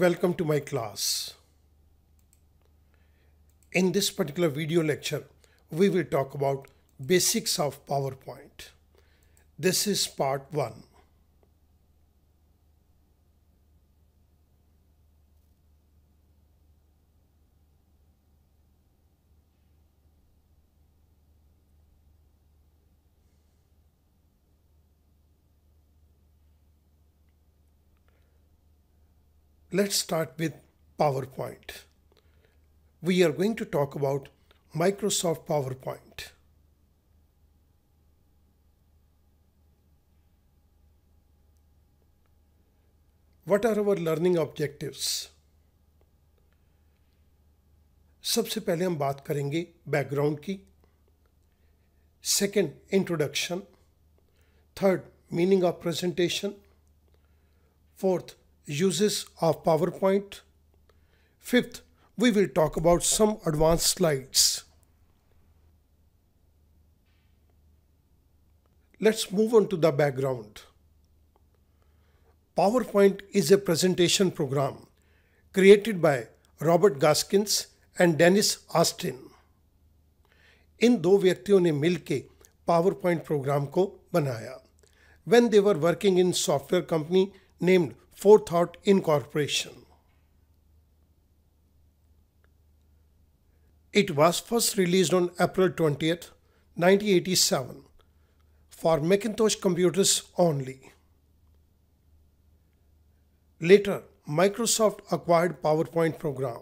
Welcome to my class. In this particular video lecture, we will talk about basics of PowerPoint. This is part 1. Let's start with PowerPoint. We are going to talk about Microsoft PowerPoint. What are our learning objectives? सबसे पहले हम बात करेंगे background की second introduction third meaning of presentation fourth uses of PowerPoint. Fifth, we will talk about some advanced slides. Let's move on to the background. PowerPoint is a presentation program created by Robert Gaskins and Dennis Austin. इन दो व्यक्तियों ने मिलकर PowerPoint programme को बनाया when they were working in software company named forethought incorporation. It was first released on April 20, 1987 for Macintosh computers only. Later, Microsoft acquired PowerPoint program.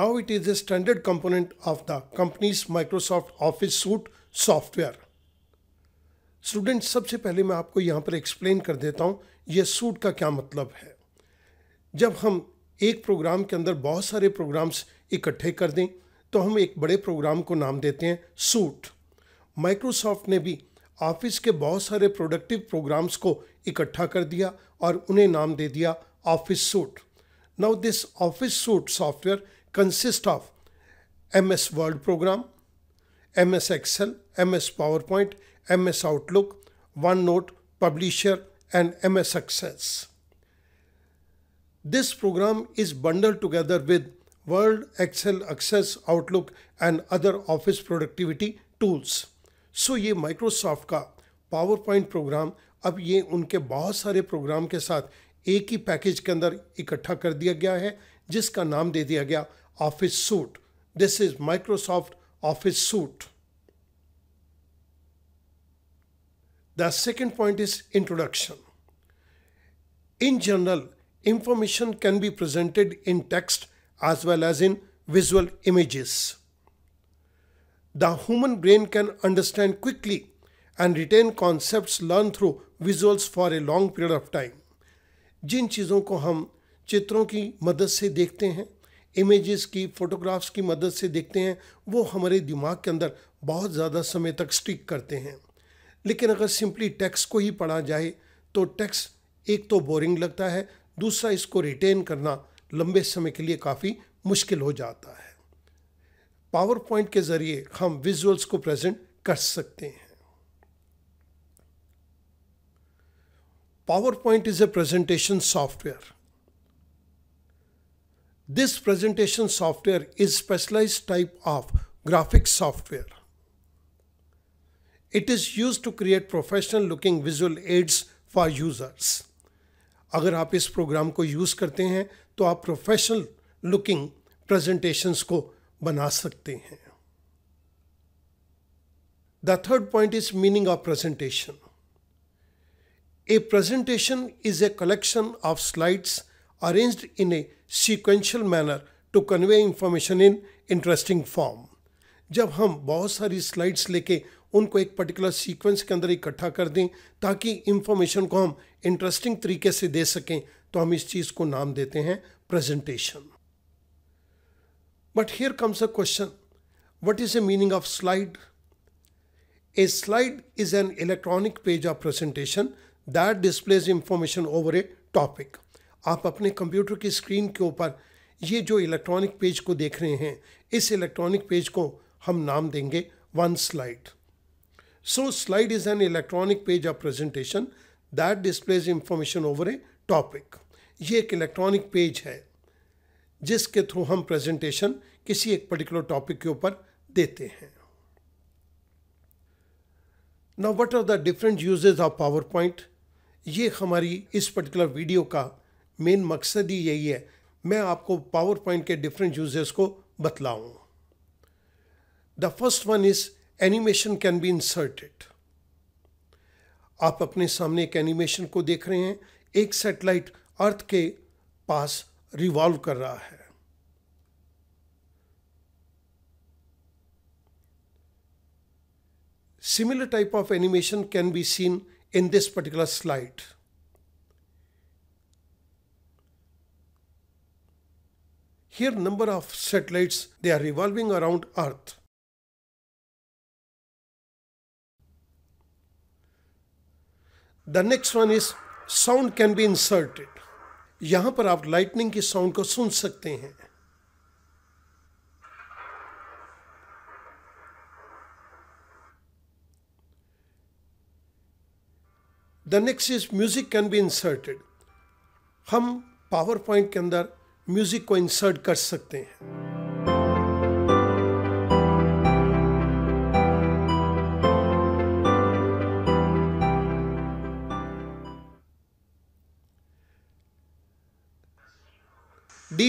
Now it is a standard component of the company's Microsoft Office Suite software. Student सबसे पहले मैं आपको यहाँ पर explain कर देता हूँ यह सूट का क्या मतलब है जब हम एक प्रोग्राम के अंदर बहुत सारे प्रोग्राम्स इकट्ठे कर दें तो हम एक बड़े प्रोग्राम को नाम देते हैं सूट माइक्रोसॉफ्ट ने भी ऑफिस के बहुत सारे प्रोडक्टिव प्रोग्राम्स को इकट्ठा कर दिया और उन्हें नाम दे दिया office suite now this office suite software consist of M S Word program M S Excel M S PowerPoint MS Outlook, OneNote, Publisher, and MS Success. This program is bundled together with Word, Excel, Access, Outlook, and other office productivity tools. so, ये Microsoft का PowerPoint program अब ये उनके बहुत सारे programme के साथ एक ही पैकेज के अंदर इकट्ठा कर दिया गया है जिसका नाम दे दिया गया office suite this is Microsoft office suite The second point is introduction. In general, information can be presented in text as well as in visual images. The human brain can understand quickly and retain concepts learned through visuals for a long period of time. जिन चीज़ों को हम चित्रों की मदद से देखते हैं images की फ़ोटोग्राफ्स की मदद से देखते हैं वो हमारे दिमाग के अंदर बहुत ज़्यादा समय तक स्टिक करते हैं लेकिन अगर सिंपली टैक्स को ही पढ़ा जाए तो टैक्स एक तो बोरिंग लगता है दूसरा इसको रिटेन करना लंबे समय के लिए काफ़ी मुश्किल हो जाता है पावर पॉइंट के ज़रिए हम विजुअल्स को प्रेजेंट कर सकते हैं PowerPoint is a presentation software this presentation software is specialise type of graphic software it is use to create professional looking visual aids for users अगर आप इस प्रोग्राम को यूज़ करते हैं तो आप प्रोफेशनल लुकिंग प्रेजेंटेशंस को बना सकते हैं the third point is meaning of presentation a presentation is a collection of slides arranged in a sequential manner to convey information in interesting form जब हम बहुत सारी स्लाइड्स लेके उनको एक पर्टिकुलर सीक्वेंस के अंदर इकट्ठा कर दें ताकि इन्फॉर्मेशन को हम इंटरेस्टिंग तरीके से दे सकें तो हम इस चीज़ को नाम देते हैं presentation but here comes a question what is a meaning of slide a slide is an electronic page of presentation that displays information over a topic आप अपने कंप्यूटर की स्क्रीन के ऊपर ये जो इलेक्ट्रॉनिक पेज को देख रहे हैं इस इलेक्ट्रॉनिक पेज को हम नाम देंगे one slide so slide is an electronic page of presentation that displays information over a topic ये एक इलेक्ट्रॉनिक पेज है जिसके थ्रू हम प्रेजेंटेशन किसी एक पर्टिकुलर टॉपिक के ऊपर देते हैं now what are the different uses of PowerPoint ये हमारी इस पर्टिकुलर वीडियो का मेन मकसद ही यही है मैं आपको पावर पॉइंट के डिफरेंट यूजेस को बतलाऊँ the first one is animation can be inserted आप अपने सामने एक एनिमेशन को देख रहे हैं एक सैटेलाइट अर्थ के पास रिवॉल्व कर रहा है similar type of animation can be seen in this particular slide here number of satellites they are revolving around earth the next one is sound can be inserted यहां पर आप लाइटनिंग की sound को सुन सकते हैं the next is music can be inserted हम PowerPoint के अंदर म्यूजिक को इंसर्ट कर सकते हैं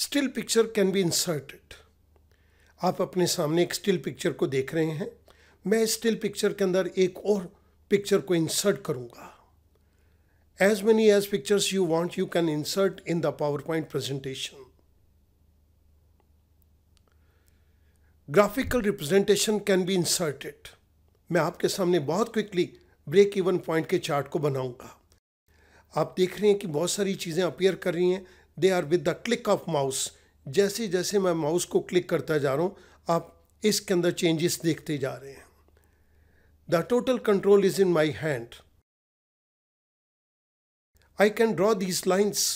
still picture can be inserted आप अपने सामने एक स्टिल पिक्चर को देख रहे हैं मैं स्टिल पिक्चर के अंदर एक और पिक्चर को इंसर्ट करूंगा as many as pictures you want you can insert in the PowerPoint presentation graphical representation can be inserted मैं आपके सामने बहुत क्विकली ब्रेक इवन पॉइंट के चार्ट को बनाऊंगा आप देख रहे हैं कि बहुत सारी चीज़ें अपियर कर रही हैं they are with the click of mouse जैसे जैसे मैं माउस को क्लिक करता जा रहा हूँ आप इसके अंदर चेंजेस देखते जा रहे हैं the total control is in my hand I can draw these lines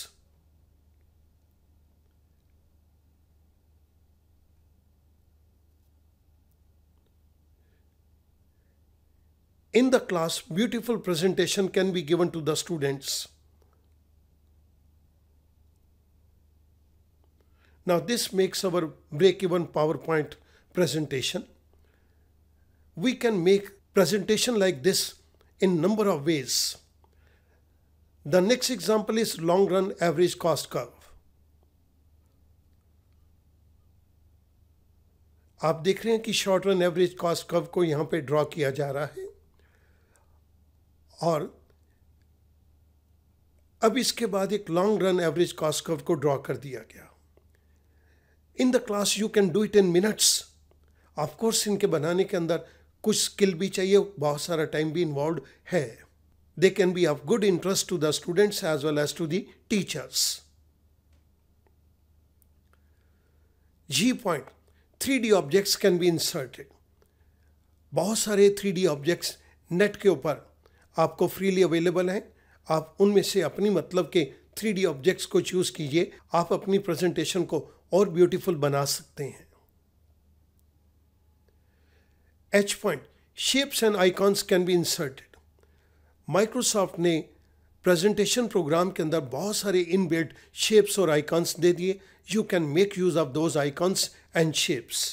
in the class beautiful presentation can be given to the students. Now this makes our break-even PowerPoint presentation. We can make presentation like this in number of ways. The next example is long run average cost curve. आप देख रहे हैं कि short run average cost curve को यहाँ पे draw किया जा रहा है और अब इसके बाद एक long run average cost curve को ड्रॉ कर दिया गया in the class you can do it in minutes of course इनके बनाने के अंदर कुछ स्किल भी चाहिए बहुत सारा टाइम भी इन्वॉल्व है they can be of good interest to the students as well as to the teachers G point three D objects can be inserted बहुत सारे थ्री डी ऑब्जेक्ट्स नेट के ऊपर आपको फ्रीली अवेलेबल हैं आप उनमें से अपनी मतलब के थ्री डी ऑब्जेक्ट्स को चूज़ कीजिए आप अपनी प्रेजेंटेशन को और ब्यूटीफुल बना सकते हैं H point shapes and icons can be inserted Microsoft ने प्रेजेंटेशन प्रोग्राम के अंदर बहुत सारे इनबिल्ट शेप्स और आइकॉन्स दे दिए you can make use of those icons and shapes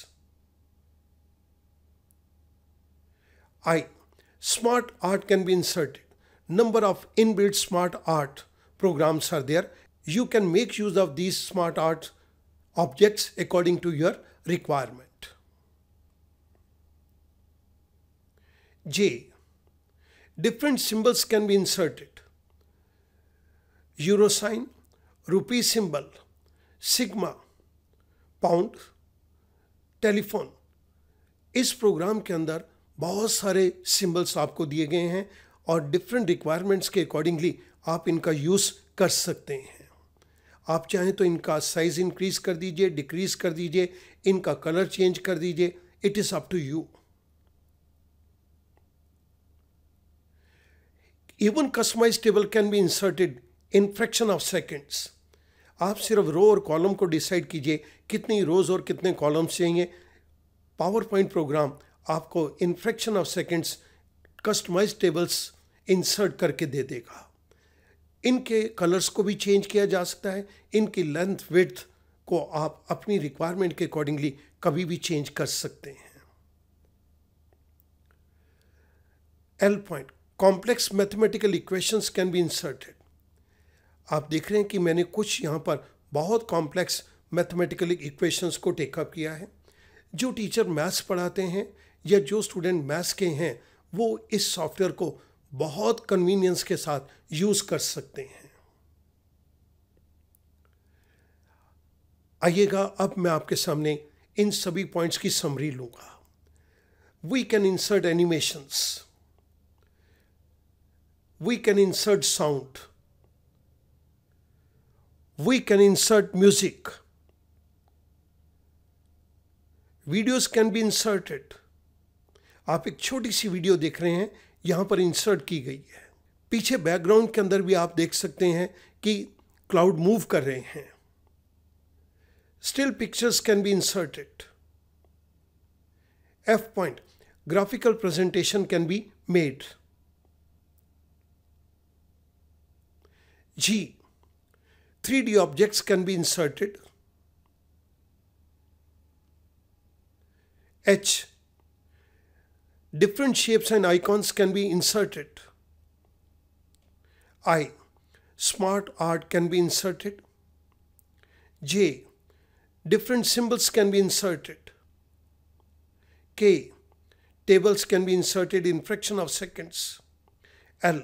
I art can be inserted number of in inbuilt smart art programs are there you can make use of these smart arts objects according to your requirement. J. Different symbols can be inserted. Euro sign, rupee symbol, sigma, pound, telephone. इस program के अंदर बहुत सारे symbols आपको दिए गए हैं और डिफरेंट रिक्वायरमेंट्स के अकॉर्डिंगली आप इनका यूज़ कर सकते हैं आप चाहें तो इनका साइज़ इंक्रीज़ कर दीजिए डिक्रीज़ कर दीजिए इनका कलर चेंज कर दीजिए it is up to you even customise table can be inserted in fraction of seconds आप सिर्फ रो और कॉलम को डिसाइड कीजिए कितनी रोज़ और कितने कॉलम्स चाहिए पावर पॉइंट प्रोग्राम आपको in fraction of seconds customise tables insert करके दे देगा इनके कलर्स को भी चेंज किया जा सकता है इनकी लेंथ विथ को आप अपनी रिक्वायरमेंट के अकॉर्डिंगली कभी भी चेंज कर सकते हैं L point complex mathematical equations can be inserted आप देख रहे हैं कि मैंने कुछ यहाँ पर बहुत कॉम्प्लेक्स मैथमेटिकल इक्वेशंस को टेकअप किया है जो टीचर मैथ्स पढ़ाते हैं या जो स्टूडेंट मैथ्स के हैं वो इस सॉफ्टवेयर को बहुत कन्वीनियंस के साथ यूज़ कर सकते हैं आइएगा अब मैं आपके सामने इन सभी पॉइंट्स की समरी लूंगा we can insert animations we can insert sound we can insert music videos can be inserted आप एक छोटी सी वीडियो देख रहे हैं यहाँ पर इंसर्ट की गई है पीछे बैकग्राउंड के अंदर भी आप देख सकते हैं कि क्लाउड मूव कर रहे हैं still pictures can be inserted F point graphical presentation can be made G three D objects can be inserted H different shapes and icons can be inserted. I. Smart art can be inserted. J. Different symbols can be inserted. K. Tables can be inserted in fraction of seconds. L.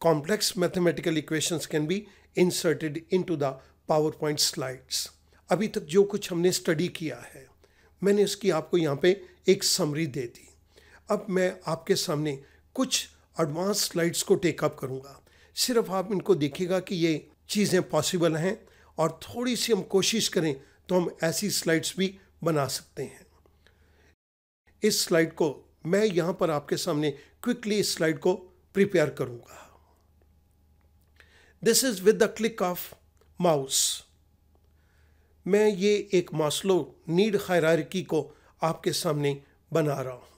Complex mathematical equations can be inserted into the PowerPoint slides. अभी तक जो कुछ हमने study किया है मैंने उसकी आपको यहाँ पे एक समरी दे दी अब मैं आपके सामने कुछ एडवांस स्लाइड्स को टेकअप करूंगा सिर्फ आप इनको देखिएगा कि ये चीज़ें पॉसिबल हैं और थोड़ी सी हम कोशिश करें तो हम ऐसी स्लाइड्स भी बना सकते हैं इस स्लाइड को मैं यहाँ पर आपके सामने क्विकली इस स्लाइड को प्रिपेयर करूँगा this is with the click of mouse मैं ये एक मास्लो नीड हायरार्की को आपके सामने बना रहा हूँ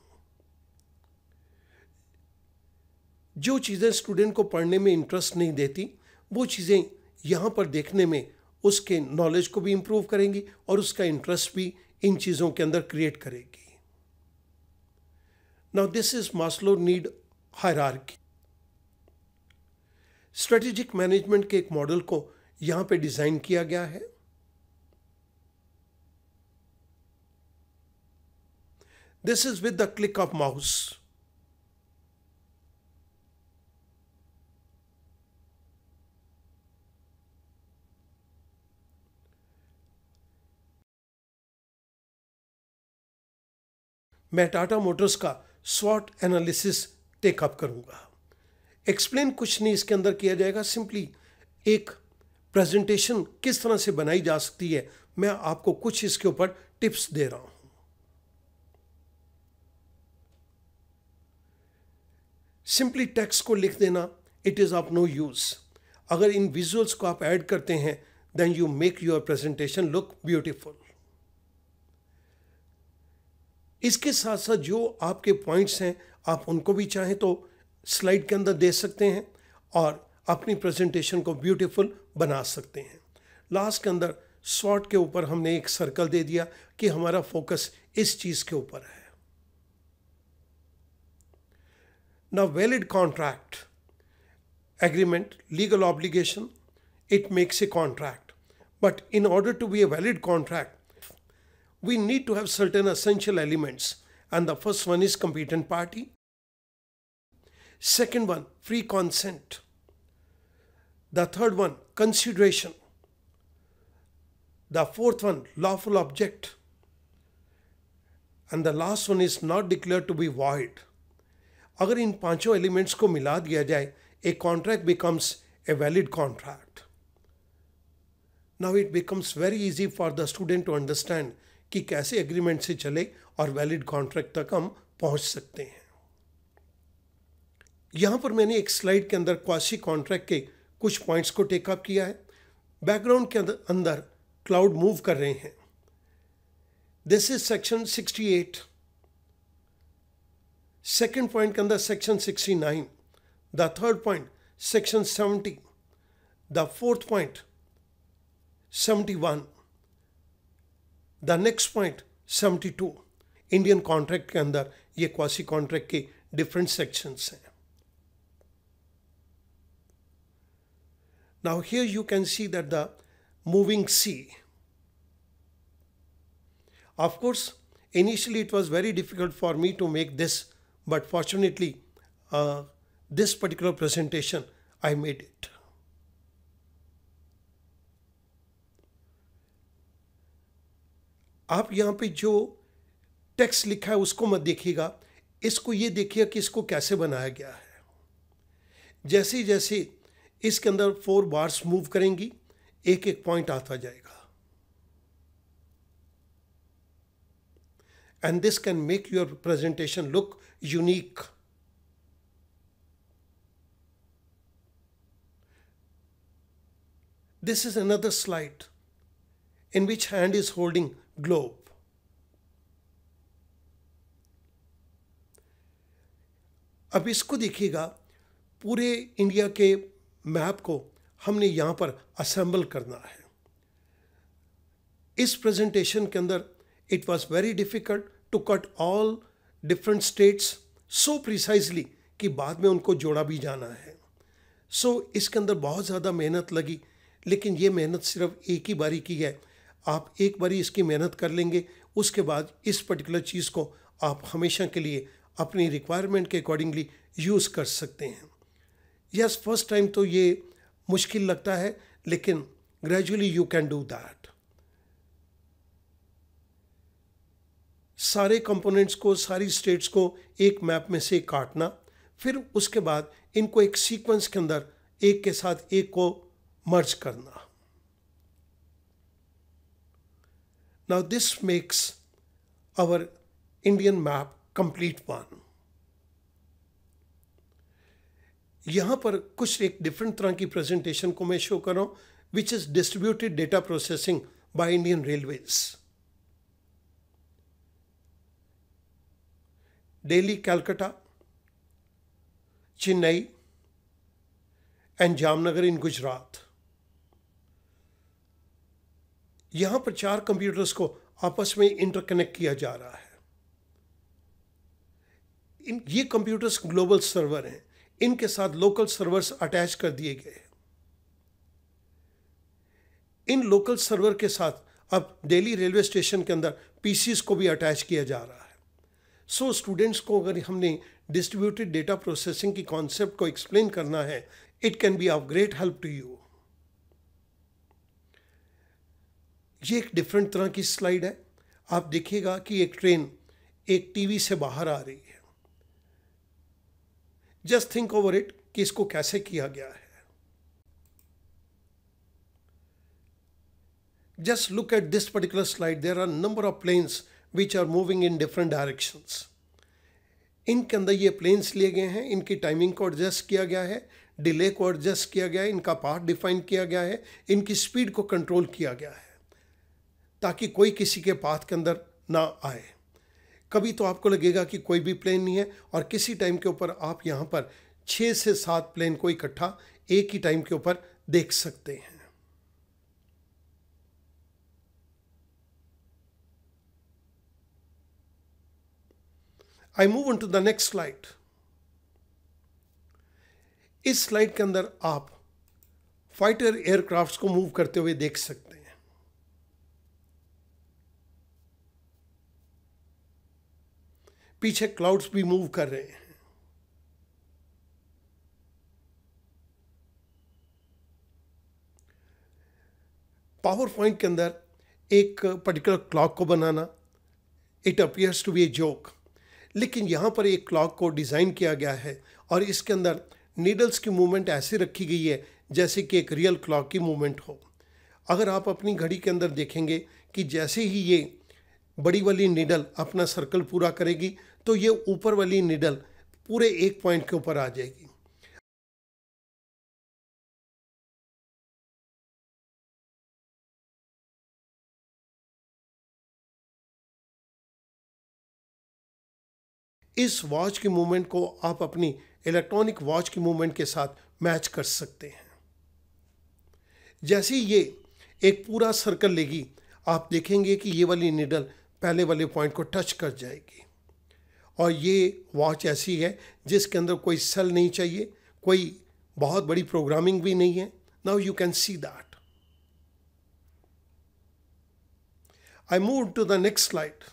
जो चीज़ें स्टूडेंट को पढ़ने में इंटरेस्ट नहीं देती वो चीज़ें यहाँ पर देखने में उसके नॉलेज को भी इम्प्रूव करेंगी और उसका इंटरेस्ट भी इन चीज़ों के अंदर क्रिएट करेगी now this is Maslow need higher strategic management के एक मॉडल को यहाँ पे डिज़ाइन किया गया है this is with the click of mouse मैं टाटा मोटर्स का स्वॉट एनालिसिस टेकअप करूंगा एक्सप्लेन कुछ नहीं इसके अंदर किया जाएगा सिंपली एक प्रेजेंटेशन किस तरह से बनाई जा सकती है मैं आपको कुछ इसके ऊपर टिप्स दे रहा हूं सिंपली टेक्स्ट को लिख देना it is of no use अगर इन विजुअल्स को आप ऐड करते हैं then you make your presentation look beautiful इसके साथ साथ जो आपके पॉइंट्स हैं आप उनको भी चाहें तो स्लाइड के अंदर दे सकते हैं और अपनी प्रेजेंटेशन को ब्यूटीफुल बना सकते हैं लास्ट के अंदर शॉर्ट के ऊपर हमने एक सर्कल दे दिया कि हमारा फोकस इस चीज़ के ऊपर है ना valid contract agreement legal obligation it makes a contract but in order to be a valid contract we need to have certain essential elements and the first one is competent party. Second one, free consent. The third one, consideration. The fourth one, lawful object. And the last one is not declared to be void. अगर इन पांचों elements को मिला दिया जाए a contract becomes a valid contract. Now it becomes very easy for the student to understand. कि कैसे agreement से चले और वैलिड कॉन्ट्रैक्ट तक हम पहुंच सकते हैं यहां पर मैंने एक स्लाइड के अंदर क्वासी कॉन्ट्रैक्ट के कुछ पॉइंट्स को टेकअप किया है बैकग्राउंड के अंदर क्लाउड मूव कर रहे हैं this is section 68 second point के अंदर section 69 the third point section 70 the fourth point 71 The next 72 Indian contract. के अंदर quasi contract, कॉन्ट्रैक्ट के different Now here you can see that the moving sea. Of course, initially it was very difficult for me to make this, but fortunately, uh, this particular presentation, I made it. आप यहाँ पे जो takes लिखा है उसको मत देखिएगा इसको ये देखिएगा कि इसको कैसे बनाया गया है जैसे जैसे इसके अंदर फोर बार्स मूव करेंगी एक एक पॉइंट आता जाएगा and this can make your presentation look unique this is another slide in which hand is holding globe. अब इसको देखिएगा पूरे इंडिया के मैप को हमने यहाँ पर असेंबल करना है इस प्रेजेंटेशन के अंदर it was very difficult to cut all different states so precisely कि बाद में उनको जोड़ा भी जाना है सो so, इसके अंदर बहुत ज़्यादा मेहनत लगी लेकिन ये मेहनत सिर्फ एक ही बारी की है आप एक बारी इसकी मेहनत कर लेंगे उसके बाद इस पर्टिकुलर चीज़ को आप हमेशा के लिए अपनी रिक्वायरमेंट के अकॉर्डिंगली यूज़ कर सकते हैं यस फर्स्ट टाइम तो ये मुश्किल लगता है लेकिन gradually you can do that सारे कंपोनेंट्स को सारी स्टेट्स को एक मैप में से काटना फिर उसके बाद इनको एक सीक्वेंस के अंदर एक के साथ एक को मर्ज करना Now this makes our Indian map complete one. यहां पर कुछ एक डिफरेंट तरह की प्रेजेंटेशन को मैं शो कर रहा हूँ which is distributed data processing by Indian railways daily Calcutta Chennai and Jamnagar in Gujarat यहां पर चार कंप्यूटर्स को आपस में इंटरकनेक्ट किया जा रहा है इन ये कंप्यूटर्स ग्लोबल सर्वर हैं इनके साथ लोकल सर्वर्स अटैच कर दिए गए हैं इन लोकल सर्वर के साथ अब दिल्ली रेलवे स्टेशन के अंदर पीसीस को भी अटैच किया जा रहा है सो so, स्टूडेंट्स को अगर हमने डिस्ट्रीब्यूटेड डेटा प्रोसेसिंग की कॉन्सेप्ट को एक्सप्लेन करना है it can be of great help to you ये एक डिफरेंट तरह की स्लाइड है आप देखिएगा कि एक ट्रेन एक टीवी से बाहर आ रही है जस्ट थिंक ओवर इट कि इसको कैसे किया गया है just look at this particular slide there are number of planes which are moving in different direction इनके अंदर ये प्लेन्स लिए गए हैं इनकी टाइमिंग को एडजस्ट किया गया है डिले को एडजस्ट किया गया है इनका पार्ट डिफाइन किया गया है इनकी स्पीड को कंट्रोल किया गया है ताकि कोई किसी के पाथ के अंदर ना आए कभी तो आपको लगेगा कि कोई भी प्लेन नहीं है और किसी टाइम के ऊपर आप यहाँ पर छः से सात प्लेन को इकट्ठा एक ही टाइम के ऊपर देख सकते हैं I move on to the next slide इस स्लाइड के अंदर आप फाइटर एयरक्राफ्ट को मूव करते हुए देख सकते हैं पीछे क्लाउड्स भी मूव कर रहे हैं पावर पॉइंट के अंदर एक पर्टिकुलर क्लॉक को बनाना it appears to be a joke लेकिन यहाँ पर एक क्लॉक को डिज़ाइन किया गया है और इसके अंदर नीडल्स की मूवमेंट ऐसी रखी गई है जैसे कि एक रियल क्लॉक की मूवमेंट हो अगर आप अपनी घड़ी के अंदर देखेंगे कि जैसे ही ये बड़ी वाली नीडल अपना सर्कल पूरा करेगी तो ये ऊपर वाली नीडल पूरे एक पॉइंट के ऊपर आ जाएगी इस वॉच के मूवमेंट को आप अपनी इलेक्ट्रॉनिक वॉच के मूवमेंट के साथ मैच कर सकते हैं जैसे ये एक पूरा सर्कल लेगी आप देखेंगे कि ये वाली निडल पहले वाले पॉइंट को टच कर जाएगी और ये वॉच ऐसी है जिसके अंदर कोई सेल नहीं चाहिए कोई बहुत बड़ी प्रोग्रामिंग भी नहीं है now you can see that I move to the next slide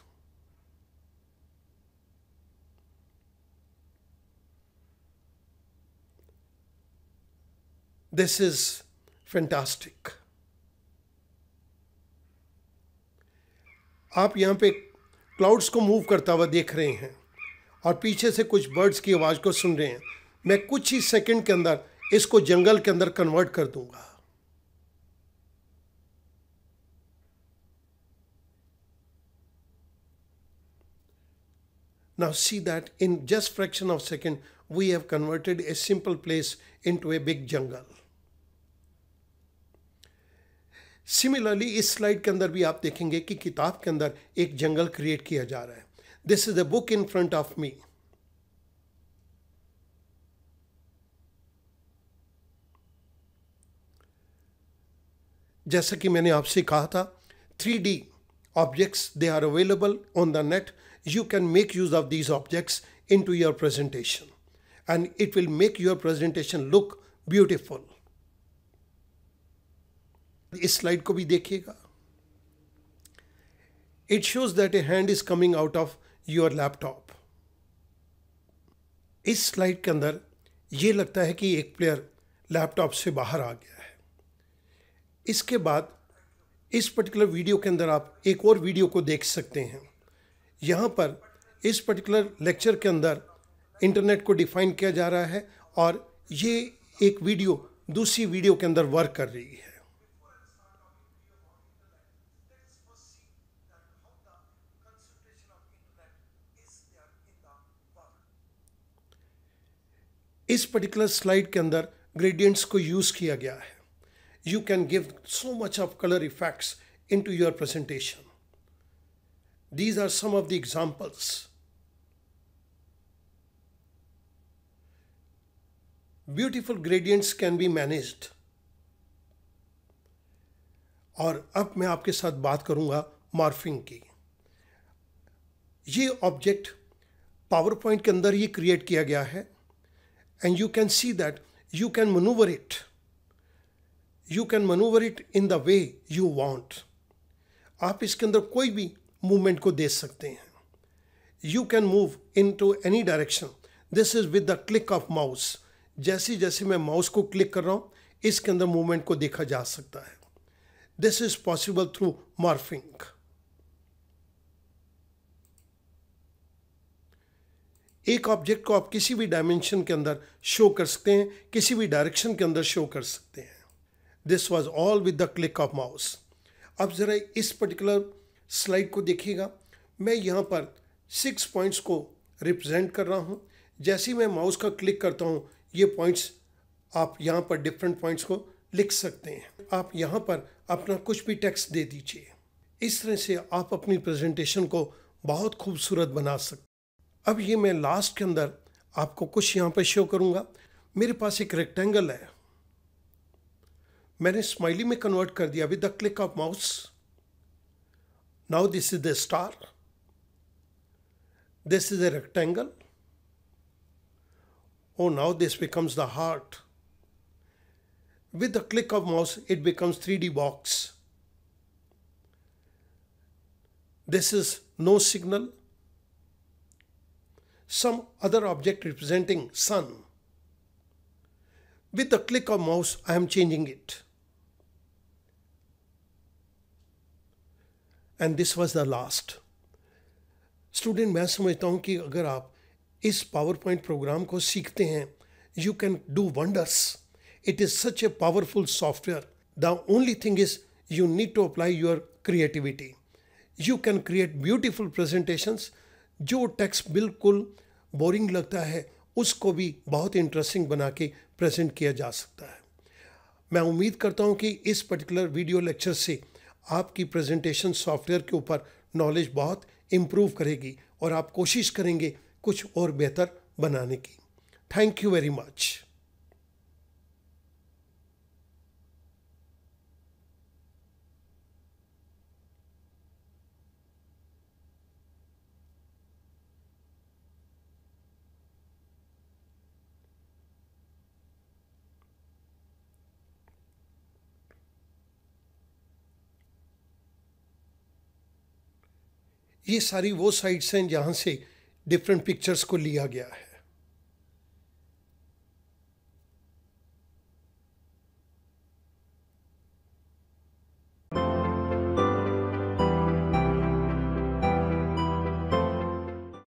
this is fantastic आप यहाँ पे क्लाउड्स को मूव करता हुआ देख रहे हैं और पीछे से कुछ बर्ड्स की आवाज़ को सुन रहे हैं मैं कुछ ही सेकंड के अंदर इसको जंगल के अंदर कन्वर्ट कर दूंगा now see that in just fraction of second we have converted a simple place into a big jungle similarly इस स्लाइड के अंदर भी आप देखेंगे कि किताब के अंदर एक जंगल क्रिएट किया जा रहा है this is a book in front of me जैसा कि मैंने आपसे कहा था three D objects they are available on the net you can make use of these objects into your presentation and it will make your presentation look beautiful इस slide को भी देखिएगा it shows that a hand is coming out of your laptop इस slide के अंदर यह लगता है कि एक प्लेयर लैपटॉप से बाहर आ गया है इसके बाद इस पर्टिकुलर वीडियो के अंदर आप एक और वीडियो को देख सकते हैं यहां पर इस पर्टिकुलर लेक्चर के अंदर इंटरनेट को डिफाइन किया जा रहा है और ये एक वीडियो दूसरी वीडियो के अंदर वर्क कर रही है इस पर्टिकुलर स्लाइड के अंदर ग्रेडियंट्स को यूज़ किया गया है you can give so much of colour effects into your presentation these are some of the examples beautiful gradients can be manage और अब मैं आपके साथ बात करूंगा मार्फिंग की ये ऑब्जेक्ट पावर पॉइंट के अंदर ही क्रिएट किया गया है and you can see that you can maneuver it. You can maneuver it in the way you want. आप इसके अंदर कोई भी मूवमेंट को दे सकते हैं you can move into any direction this is with the click of mouse जैसे जैसे मैं माउस को क्लिक कर रहा हूँ इसके अंदर मूवमेंट को देखा जा सकता है this is possible through morphing एक ऑब्जेक्ट को आप किसी भी डायमेंशन के अंदर शो कर सकते हैं किसी भी डायरेक्शन के अंदर शो कर सकते हैं this was all with the click of mouse अब ज़रा इस पर्टिकुलर स्लाइड को देखिएगा मैं यहाँ पर सिक्स पॉइंट्स को रिप्रेजेंट कर रहा हूँ जैसे ही मैं माउस का क्लिक करता हूँ ये पॉइंट्स आप यहाँ पर डिफरेंट पॉइंट्स को लिख सकते हैं आप यहाँ पर अपना कुछ भी टेक्स्ट दे दीजिए इस तरह से आप अपनी प्रेजेंटेशन को बहुत खूबसूरत बना सकते अब ये मैं लास्ट के अंदर आपको कुछ यहाँ पर शो करूँगा मेरे पास एक रेक्टेंगल है मैंने स्माइली में कन्वर्ट कर दिया with the click of mouse now this is the star this is a rectangle now this becomes the heart with the click of mouse it becomes three D box this is no signal some other object representing sun. With the click of mouse, I am changing it. And this was the last student मैं समझता हूँ कि अगर आप इस power PowerPoint programme को सीखते हैं you can do wonders it is such a powerful software the only thing is you need to apply your creativity you can create beautiful presentations जो टेक्स्ट बिल्कुल बोरिंग लगता है उसको भी बहुत इंटरेस्टिंग बना के प्रेजेंट किया जा सकता है मैं उम्मीद करता हूँ कि इस पर्टिकुलर वीडियो लेक्चर से आपकी प्रेजेंटेशन सॉफ्टवेयर के ऊपर नॉलेज बहुत इम्प्रूव करेगी और आप कोशिश करेंगे कुछ और बेहतर बनाने की थैंक यू वेरी मच ये सारी वो साइट्स हैं जहाँ से डिफरेंट पिक्चर्स को लिया गया है